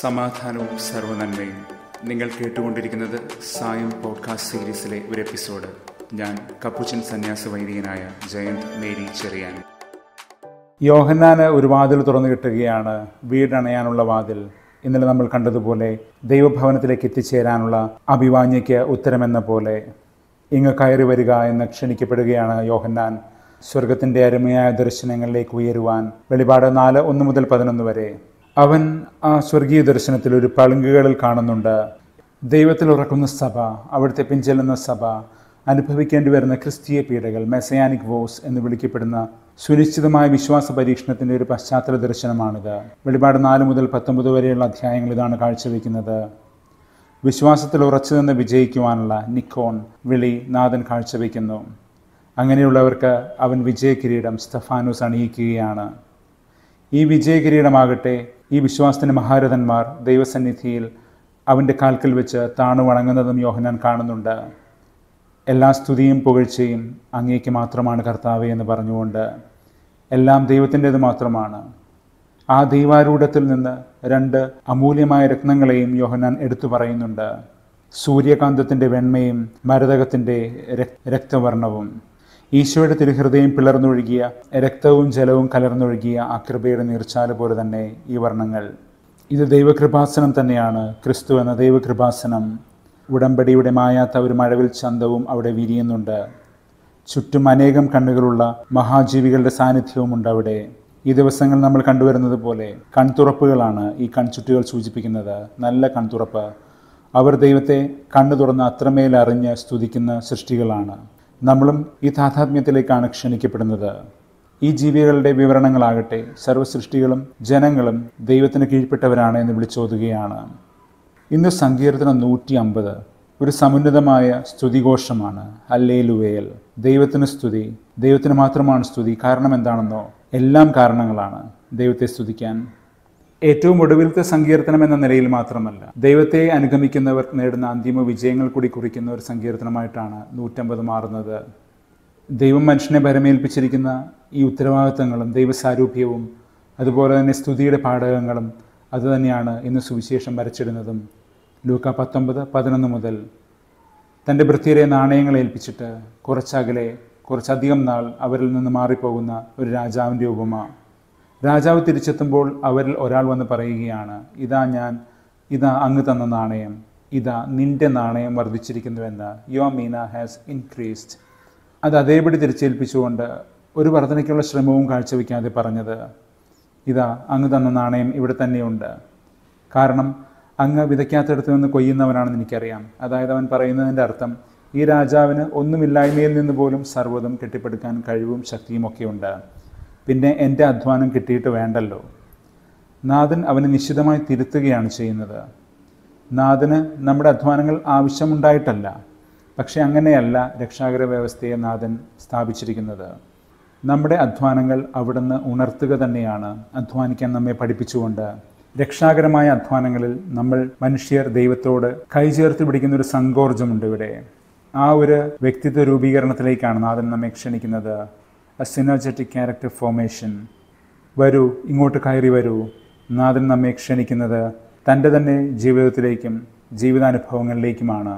സമാധാനവും സർവനന്മയും നിങ്ങൾ കേട്ടുകൊണ്ടിരിക്കുന്നത് സായം പോഡ്കാസ്റ്റ് സീരീസിലെ ഒരു എപ്പിസോഡ് ഞാൻ കപ്പുച്ചൻ സന്യാസ വൈദികനായ ജയന്ത് മേരി ചെറിയാൻ യോഹന്നാന് ഒരു വാതിൽ തുറന്നു കിട്ടുകയാണ് വീടണയാനുള്ള വാതിൽ ഇന്നലെ നമ്മൾ കണ്ടതുപോലെ ദൈവഭവനത്തിലേക്ക് എത്തിച്ചേരാനുള്ള അഭിവാഞ്യയ്ക്ക് ഉത്തരമെന്ന പോലെ ഇങ്ങ് കയറി വരിക എന്ന് ക്ഷണിക്കപ്പെടുകയാണ് യോഹന്നാൻ സ്വർഗത്തിൻ്റെ അരുമയായ ദർശനങ്ങളിലേക്ക് ഉയരുവാൻ വെളിപാട് നാല് ഒന്ന് മുതൽ പതിനൊന്ന് വരെ അവൻ ആ സ്വർഗീയ ദർശനത്തിൽ ഒരു പളുങ്കുകളിൽ കാണുന്നുണ്ട് ദൈവത്തിൽ ഉറക്കുന്ന സഭ അവിടുത്തെ പിഞ്ചെല്ലുന്ന സഭ അനുഭവിക്കേണ്ടി വരുന്ന ക്രിസ്തീയ പീഡകൾ മെസയാനിക് വോസ് എന്ന് വിളിക്കപ്പെടുന്ന സുനിശ്ചിതമായ വിശ്വാസ പരീക്ഷണത്തിൻ്റെ ഒരു പശ്ചാത്തല ദർശനമാണിത് വെളിപാട് നാല് മുതൽ പത്തൊമ്പത് വരെയുള്ള അധ്യായങ്ങൾ ഇതാണ് കാഴ്ചവെക്കുന്നത് വിശ്വാസത്തിൽ ഉറച്ചു നിന്ന് വിജയിക്കുവാനുള്ള നിക്കോൺ വിളി നാഥൻ കാഴ്ചവെക്കുന്നു അങ്ങനെയുള്ളവർക്ക് അവൻ വിജയകിരീടം സ്തഫാനോസ് അണിയിക്കുകയാണ് ഈ കിരീടമാകട്ടെ ഈ വിശ്വാസത്തിൻ്റെ മഹാരഥന്മാർ ദൈവസന്നിധിയിൽ അവൻ്റെ കാൽക്കൽ വെച്ച് താണു വണങ്ങുന്നതും യോഹനാൻ കാണുന്നുണ്ട് എല്ലാ സ്തുതിയും പുകഴ്ചയും അങ്ങേക്ക് മാത്രമാണ് കർത്താവ് എന്ന് പറഞ്ഞുകൊണ്ട് എല്ലാം ദൈവത്തിൻ്റെത് മാത്രമാണ് ആ ദൈവാരൂഢത്തിൽ നിന്ന് രണ്ട് അമൂല്യമായ രത്നങ്ങളെയും യോഹനാൻ എടുത്തു പറയുന്നുണ്ട് സൂര്യകാന്തത്തിൻ്റെ വെണ്മയും മരതകത്തിൻ്റെ രക്തവർണവും ഈശോയുടെ തിരുഹൃദയം പിളർന്നൊഴുകിയ രക്തവും ജലവും കലർന്നൊഴുകിയ ആ കൃപയുടെ നീർച്ചാല പോലെ തന്നെ ഈ വർണ്ണങ്ങൾ ഇത് ദൈവകൃപാസനം തന്നെയാണ് ക്രിസ്തു എന്ന ദൈവകൃപാസനം ഉടമ്പടിയുടെ മായാത്ത ഒരു മഴവിൽ ചന്തവും അവിടെ വിരിയുന്നുണ്ട് ചുറ്റും അനേകം കണ്ണുകളുള്ള മഹാജീവികളുടെ സാന്നിധ്യവും ഉണ്ട് അവിടെ ഈ ദിവസങ്ങൾ നമ്മൾ കണ്ടുവരുന്നത് പോലെ കൺതുറപ്പുകളാണ് ഈ കൺചുറ്റുകൾ സൂചിപ്പിക്കുന്നത് നല്ല കൺതുറപ്പ് അവർ ദൈവത്തെ കണ്ണു തുറന്ന് അത്രമേൽ അറിഞ്ഞ് സ്തുതിക്കുന്ന സൃഷ്ടികളാണ് നമ്മളും ഈ താഥാത്മ്യത്തിലേക്കാണ് ക്ഷണിക്കപ്പെടുന്നത് ഈ ജീവികളുടെ വിവരണങ്ങളാകട്ടെ സർവ്വസൃഷ്ടികളും ജനങ്ങളും ദൈവത്തിന് കീഴ്പ്പെട്ടവരാണ് എന്ന് വിളിച്ചോതുകയാണ് ഇന്ന് സങ്കീർത്തനം നൂറ്റി അമ്പത് ഒരു സമുന്നതമായ സ്തുതിഘോഷമാണ് അല്ലേ ലുവേൽ ദൈവത്തിന് സ്തുതി ദൈവത്തിന് മാത്രമാണ് സ്തുതി കാരണം എന്താണെന്നോ എല്ലാം കാരണങ്ങളാണ് ദൈവത്തെ സ്തുതിക്കാൻ ഏറ്റവും ഒടുവിലത്തെ സങ്കീർത്തനം എന്ന നിലയിൽ മാത്രമല്ല ദൈവത്തെ അനുഗമിക്കുന്നവർ നേടുന്ന അന്തിമ വിജയങ്ങൾ കൂടി കുറിക്കുന്ന ഒരു സങ്കീർത്തനമായിട്ടാണ് നൂറ്റമ്പത് മാറുന്നത് ദൈവം മനുഷ്യനെ ഭരമേൽപ്പിച്ചിരിക്കുന്ന ഈ ഉത്തരവാദിത്തങ്ങളും ദൈവസാരൂപ്യവും അതുപോലെ തന്നെ സ്തുതിയുടെ പാഠകങ്ങളും അതുതന്നെയാണ് ഇന്ന് സുവിശേഷം വരച്ചിടുന്നതും ലൂക്ക പത്തൊമ്പത് പതിനൊന്ന് മുതൽ തൻ്റെ വൃത്തിയിലെ നാണയങ്ങൾ ഏൽപ്പിച്ചിട്ട് കുറച്ചകലെ കുറച്ചധികം നാൾ അവരിൽ നിന്ന് മാറിപ്പോകുന്ന ഒരു രാജാവിൻ്റെ ഉപമ രാജാവ് തിരിച്ചെത്തുമ്പോൾ അവരിൽ ഒരാൾ വന്ന് പറയുകയാണ് ഇതാ ഞാൻ ഇതാ അങ്ങ് തന്ന നാണയം ഇതാ നിന്റെ നാണയം വർദ്ധിച്ചിരിക്കുന്നുവെന്ന് യുവ മീന ഹാസ് ഇൻക്രീസ്ഡ് അത് അതേപടി തിരിച്ചേൽപ്പിച്ചുകൊണ്ട് ഒരു വർധനയ്ക്കുള്ള ശ്രമവും കാഴ്ചവെക്കാതെ പറഞ്ഞത് ഇതാ അങ്ങ് തന്ന നാണയം ഇവിടെ തന്നെയുണ്ട് കാരണം അങ്ങ് വിതയ്ക്കാത്തടത്ത് നിന്ന് കൊയ്യുന്നവനാണെന്ന് എനിക്കറിയാം അതായത് അവൻ പറയുന്നതിൻ്റെ അർത്ഥം ഈ രാജാവിന് ഒന്നുമില്ലായ്മയിൽ നിന്ന് പോലും സർവ്വതും കെട്ടിപ്പടുക്കാൻ കഴിവും ശക്തിയും ഒക്കെയുണ്ട് പിന്നെ എൻ്റെ അധ്വാനം കിട്ടിയിട്ട് വേണ്ടല്ലോ നാഥൻ അവനെ നിശ്ചിതമായി തിരുത്തുകയാണ് ചെയ്യുന്നത് നാഥന് നമ്മുടെ അധ്വാനങ്ങൾ ആവശ്യമുണ്ടായിട്ടല്ല പക്ഷെ അങ്ങനെയല്ല രക്ഷാകര വ്യവസ്ഥയെ നാഥൻ സ്ഥാപിച്ചിരിക്കുന്നത് നമ്മുടെ അധ്വാനങ്ങൾ അവിടുന്ന് ഉണർത്തുക തന്നെയാണ് അധ്വാനിക്കാൻ നമ്മെ പഠിപ്പിച്ചുകൊണ്ട് രക്ഷാകരമായ അധ്വാനങ്ങളിൽ നമ്മൾ മനുഷ്യർ ദൈവത്തോട് കൈചേർത്ത് പിടിക്കുന്ന ഒരു സങ്കോർജമുണ്ട് ഇവിടെ ആ ഒരു വ്യക്തിത്വ രൂപീകരണത്തിലേക്കാണ് നാഥൻ നമ്മെ ക്ഷണിക്കുന്നത് എ സിനർജറ്റിക് ക്യാരക്ടർ ഫോർമേഷൻ വരൂ ഇങ്ങോട്ട് കയറി വരൂ നാഥൻ നമ്മെ ക്ഷണിക്കുന്നത് തൻ്റെ തന്നെ ജീവിതത്തിലേക്കും ജീവിതാനുഭവങ്ങളിലേക്കുമാണ്